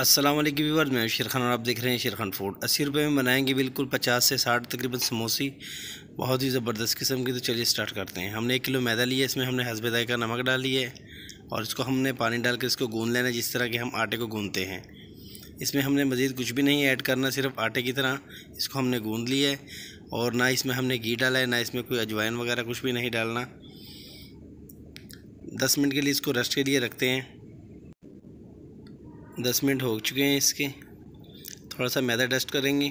Aslam viewer मैं शेर खान और आप देख रहे हैं शेर खान फूड अस्सी रुपये में बनाएंगे बिल्कुल पचास से साठ तकरीबन समोसी बहुत ही ज़बरदस्त किस्म की तो चलिए स्टार्ट करते हैं हमने एक किलो मैदा लिया इसमें हमने हसबेदाई का नमक डाल लिया है और इसको हमने पानी डाल कर इसको गूँध लेना जिस तरह के हम आटे को गूँधते हैं इसमें हमने मज़ीद कुछ भी नहीं ऐड करना सिर्फ आटे की तरह इसको हमने गूँध लिया है और ना इसमें हमने घी डाला है ना इसमें कोई अजवाइन वगैरह कुछ भी नहीं डालना दस मिनट के लिए इसको रेस्ट के लिए रखते हैं दस मिनट हो चुके हैं इसके थोड़ा सा मैदा डस्ट करेंगे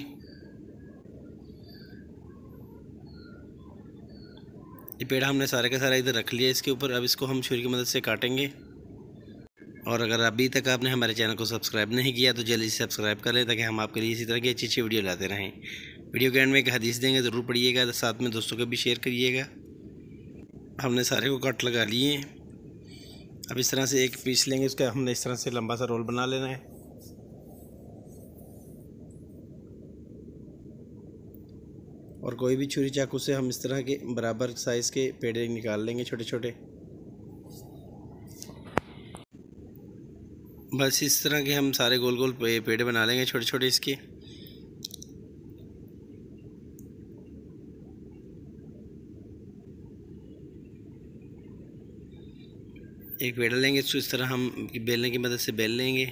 ये पेड़ हमने सारे का सारा इधर रख लिया इसके ऊपर अब इसको हम छुरी की मदद से काटेंगे और अगर अभी तक आपने हमारे चैनल को सब्सक्राइब नहीं किया तो जल्दी से सब्सक्राइब कर लें ताकि हम आपके लिए इसी तरह की अच्छी अच्छी वीडियो लाते रहें वीडियो के एंड में एक हदीस देंगे ज़रूर पढ़िएगा साथ में दोस्तों को भी शेयर करिएगा हमने सारे को कट लगा लिए हैं अब इस तरह से एक पीस लेंगे उसका हमने इस तरह से लंबा सा रोल बना लेना है और कोई भी छुरी चाकू से हम इस तरह के बराबर साइज़ के पेड़े निकाल लेंगे छोटे छोटे बस इस तरह के हम सारे गोल गोल पेड़े बना लेंगे छोटे छोटे इसके एक पेड़ लेंगे इसको इस तरह हम बेलने की मदद से बेल लेंगे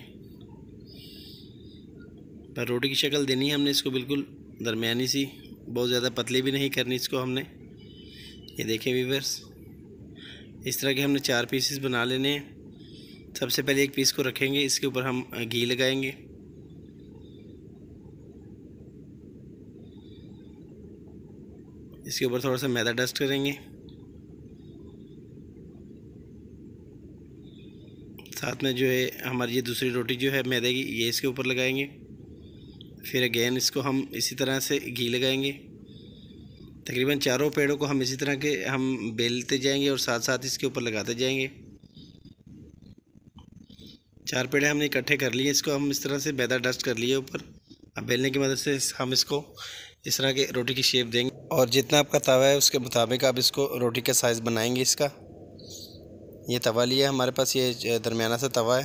पर रोटी की शक्ल देनी है हमने इसको बिल्कुल दरमियानी सी बहुत ज़्यादा पतली भी नहीं करनी इसको हमने ये देखें वीवर्स इस तरह के हमने चार पीसेस बना लेने हैं सबसे पहले एक पीस को रखेंगे इसके ऊपर हम घी लगाएंगे इसके ऊपर थोड़ा सा मैदा डस्ट करेंगे साथ में जो है हमारी ये दूसरी रोटी जो है मैदे की ये इसके ऊपर लगाएंगे फिर अगेन इसको हम इसी तरह से घी लगाएंगे तकरीबन चारों पेड़ों को हम इसी तरह के हम बेलते जाएंगे और साथ साथ इसके ऊपर लगाते जाएंगे चार पेड़े हमने इकट्ठे कर लिए इसको हम इस तरह से मैदा डस्ट कर लिए ऊपर अब बेलने की मदद से हम इसको इस तरह के रोटी की शेप देंगे और जितना आपका तवा है उसके मुताबिक आप इसको रोटी का साइज़ बनाएंगे इसका ये तवा लिया हमारे पास ये दरमियाना सा तवा है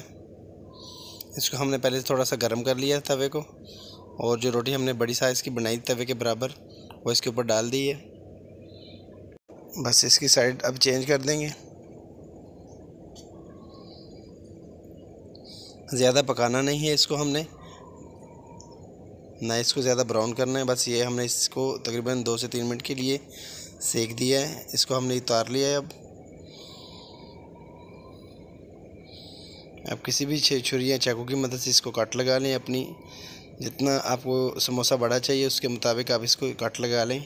इसको हमने पहले थोड़ा सा गर्म कर लिया तवे को और जो रोटी हमने बड़ी साइज़ की बनाई तवे के बराबर वो इसके ऊपर डाल दी है बस इसकी साइड अब चेंज कर देंगे ज़्यादा पकाना नहीं है इसको हमने ना इसको ज़्यादा ब्राउन करना है बस ये हमने इसको तकरीबन दो से तीन मिनट के लिए सेक दिया है इसको हमने उतार लिया है अब आप किसी भी छुरी या चाकू की मदद से इसको काट लगा लें अपनी जितना आपको समोसा बड़ा चाहिए उसके मुताबिक आप इसको काट लगा लें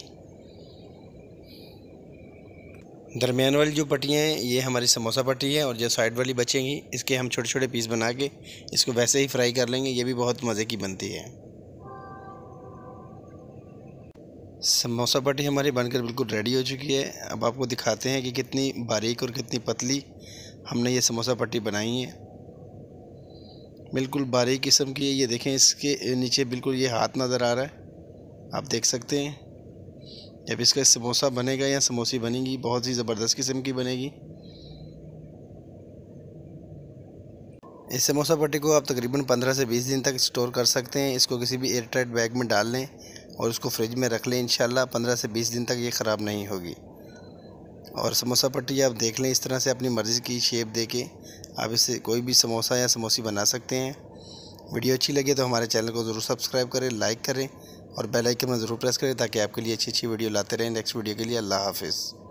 दरमियान वाली जो पट्टियाँ हैं ये हमारी समोसा पट्टी है और जो साइड वाली बचेंगी इसके हम छोटे छोटे पीस बना के इसको वैसे ही फ्राई कर लेंगे ये भी बहुत मज़े की बनती है समोसा पट्टी हमारी बनकर बिल्कुल रेडी हो चुकी है अब आपको दिखाते हैं कि कितनी बारीक और कितनी पतली हमने ये समोसा पट्टी बनाई है बिल्कुल बारीक किस्म की है ये देखें इसके नीचे बिल्कुल ये हाथ नज़र आ रहा है आप देख सकते हैं जब इसका समोसा बनेगा या समोसी बनेगी बहुत ही ज़बरदस्त किस्म की बनेगी इस समोसा पट्टी को आप तकरीबन 15 से 20 दिन तक स्टोर कर सकते हैं इसको किसी भी एयरटाइट बैग में डाल लें और उसको फ्रिज में रख लें इन 15 से 20 दिन तक ये ख़राब नहीं होगी और समोसा पट्टी आप देख लें इस तरह से अपनी मर्ज़ी की शेप दे के आप इससे कोई भी समोसा या समोसी बना सकते हैं वीडियो अच्छी लगे तो हमारे चैनल को ज़रूर सब्सक्राइब करें लाइक करें और बेल आइकन में ज़रूर प्रेस करें ताकि आपके लिए अच्छी अच्छी वीडियो लाते रहें नेक्स्ट वीडियो के लिए अल्लाह हाफिज़